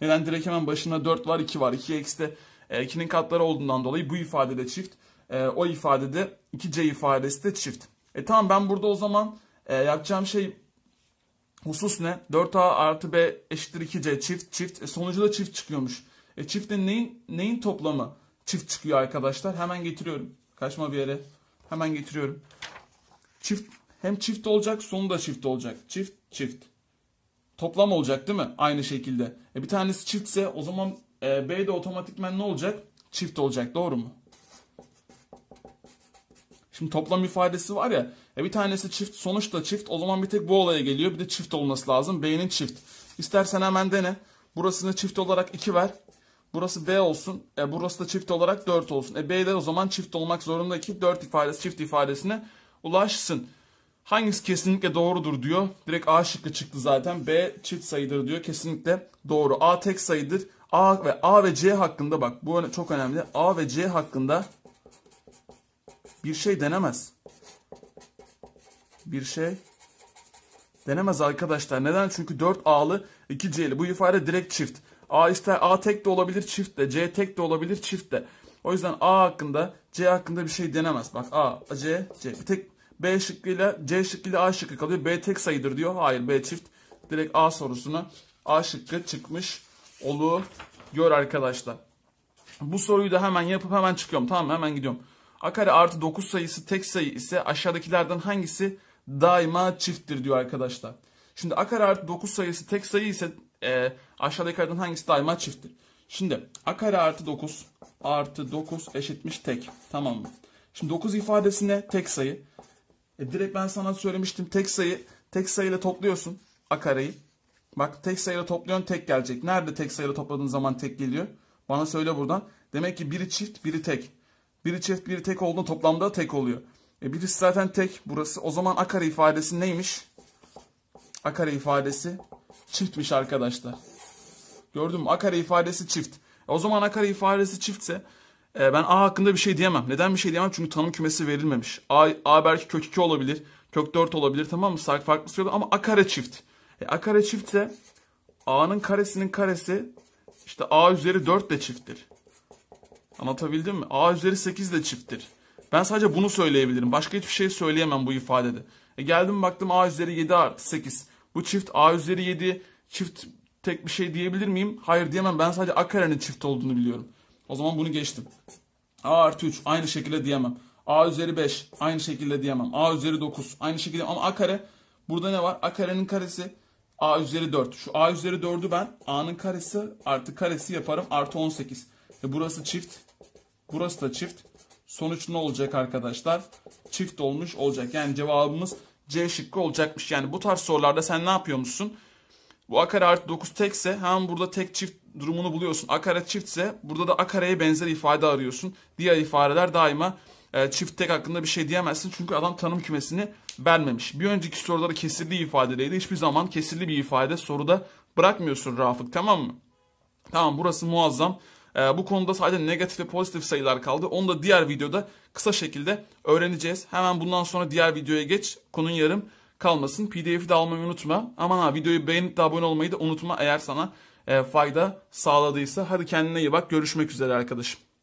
Neden direkt hemen başına 4 var 2 var. 2 eksi de 2'nin e, katları olduğundan dolayı bu ifade de çift. E, o ifadede 2C ifadesi de çift. E tamam ben burada o zaman e, yapacağım şey husus ne? 4A artı B eşittir 2C çift çift. E, sonucu da çift çıkıyormuş. E, çiftin neyin, neyin toplamı? Çift çıkıyor arkadaşlar. Hemen getiriyorum. Kaçma bir yere. Hemen getiriyorum. Çift hem çift olacak sonu da çift olacak. Çift çift. Toplam olacak değil mi? Aynı şekilde. E, bir tanesi çiftse o zaman e, B de otomatikmen ne olacak? Çift olacak doğru mu? Şimdi toplam ifadesi var ya. E bir tanesi çift sonuçta çift. O zaman bir tek bu olaya geliyor. Bir de çift olması lazım. B'nin çift. İstersen hemen dene. Burasını çift olarak 2 ver. Burası B olsun. E burası da çift olarak 4 olsun. E B'de o zaman çift olmak zorunda ki 4 ifadesi çift ifadesine ulaşsın. Hangisi kesinlikle doğrudur diyor. Direkt A şıkkı çıktı zaten. B çift sayıdır diyor. Kesinlikle doğru. A tek sayıdır. A ve A ve C hakkında bak bu çok önemli. A ve C hakkında bir şey denemez. Bir şey denemez arkadaşlar. Neden? Çünkü 4 A'lı 2 C'li. Bu ifade direkt çift. A ister A tek de olabilir çift de. C tek de olabilir çift de. O yüzden A hakkında C hakkında bir şey denemez. Bak A, C, C. Bir tek B şıkkıyla C şıkkıyla A şıkkı kalıyor. B tek sayıdır diyor. Hayır B çift. Direkt A sorusuna A şıkkı çıkmış oluyor arkadaşlar. Bu soruyu da hemen yapıp hemen çıkıyorum. Tamam hemen gidiyorum. A kare artı 9 sayısı tek sayı ise aşağıdakilerden hangisi daima çifttir diyor arkadaşlar. Şimdi a kare artı 9 sayısı tek sayı ise e, aşağıdakilerden hangisi daima çifttir. Şimdi a kare artı 9 artı 9 eşitmiş tek. Tamam mı? Şimdi 9 ifadesi ne? Tek sayı. E, direkt ben sana söylemiştim tek sayı. Tek sayıyla topluyorsun a kareyi. Bak tek sayıyla topluyorsun tek gelecek. Nerede tek sayıyla topladığın zaman tek geliyor? Bana söyle buradan. Demek ki biri çift biri tek. Biri çift biri tek olduğunda toplamda tek oluyor. E birisi zaten tek burası. O zaman akare ifadesi neymiş? Akare ifadesi çiftmiş arkadaşlar. Gördün mü? Akare ifadesi çift. E o zaman akare ifadesi çiftse e, ben A hakkında bir şey diyemem. Neden bir şey diyemem? Çünkü tanım kümesi verilmemiş. A, A belki kök 2 olabilir. Kök 4 olabilir tamam mı? Farklı sürede ama akare çift. E, akare çiftse A'nın karesinin karesi işte A üzeri 4 de çifttir. Anlatabildim mi? A üzeri 8 de çifttir. Ben sadece bunu söyleyebilirim. Başka hiçbir şey söyleyemem bu ifadede. E geldim baktım A üzeri 7 artı 8. Bu çift A üzeri 7 çift tek bir şey diyebilir miyim? Hayır diyemem. Ben sadece A karenin çift olduğunu biliyorum. O zaman bunu geçtim. A artı 3 aynı şekilde diyemem. A üzeri 5 aynı şekilde diyemem. A üzeri 9 aynı şekilde ama A kare burada ne var? A karenin karesi A üzeri 4. Şu A üzeri 4'ü ben A'nın karesi artı karesi yaparım artı 18. E burası çift. Burası da çift. Sonuç ne olacak arkadaşlar? Çift olmuş olacak. Yani cevabımız C şıkkı olacakmış. Yani bu tarz sorularda sen ne yapıyormuşsun? Bu a kare artı 9 tekse hemen burada tek çift durumunu buluyorsun. A kare çiftse burada da a kareye benzer ifade arıyorsun. Diğer ifadeler daima e, çift tek hakkında bir şey diyemezsin. Çünkü adam tanım kümesini vermemiş. Bir önceki soruları kesirli ifadeleydi. Hiçbir zaman kesirli bir ifade soruda bırakmıyorsun Rafık tamam mı? Tamam burası muazzam. E, bu konuda sadece negatif ve pozitif sayılar kaldı. Onu da diğer videoda kısa şekilde öğreneceğiz. Hemen bundan sonra diğer videoya geç. Konun yarım kalmasın. PDF'i de almayı unutma. Aman ha videoyu beğenip de abone olmayı da unutma eğer sana e, fayda sağladıysa. Hadi kendine iyi bak. Görüşmek üzere arkadaşım.